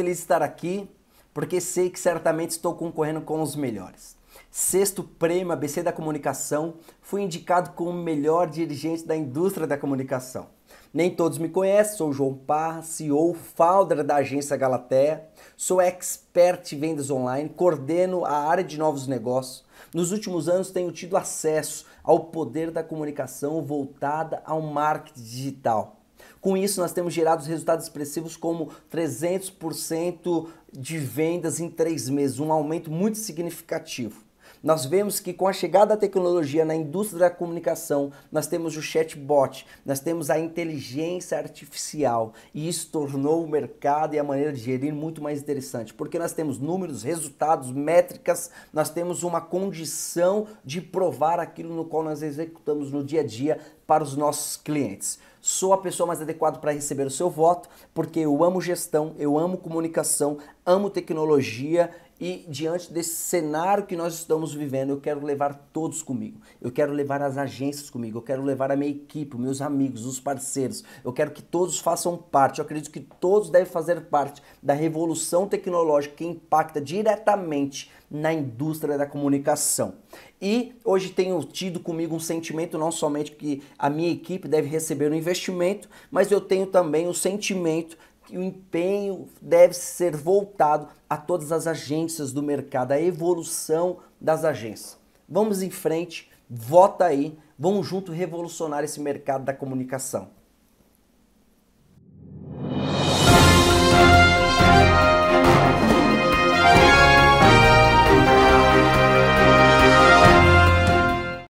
feliz de estar aqui, porque sei que certamente estou concorrendo com os melhores. Sexto prêmio ABC da Comunicação, fui indicado como melhor dirigente da indústria da comunicação. Nem todos me conhecem, sou João Parra, CEO, founder da agência Galatea, sou expert em vendas online, coordeno a área de novos negócios. Nos últimos anos tenho tido acesso ao poder da comunicação voltada ao marketing digital com isso, nós temos gerado resultados expressivos como 300% de vendas em três meses, um aumento muito significativo. Nós vemos que com a chegada da tecnologia na indústria da comunicação, nós temos o chatbot, nós temos a inteligência artificial e isso tornou o mercado e a maneira de gerir muito mais interessante, porque nós temos números, resultados, métricas, nós temos uma condição de provar aquilo no qual nós executamos no dia a dia para os nossos clientes. Sou a pessoa mais adequada para receber o seu voto, porque eu amo gestão, eu amo comunicação, amo tecnologia e diante desse cenário que nós estamos vivendo, eu quero levar todos comigo. Eu quero levar as agências comigo, eu quero levar a minha equipe, meus amigos, os parceiros. Eu quero que todos façam parte. Eu acredito que todos devem fazer parte da revolução tecnológica que impacta diretamente na indústria da comunicação. E hoje tenho tido comigo um sentimento não somente que a minha equipe deve receber um investimento, mas eu tenho também o sentimento que o empenho deve ser voltado a todas as agências do mercado, a evolução das agências. Vamos em frente, vota aí, vamos junto revolucionar esse mercado da comunicação.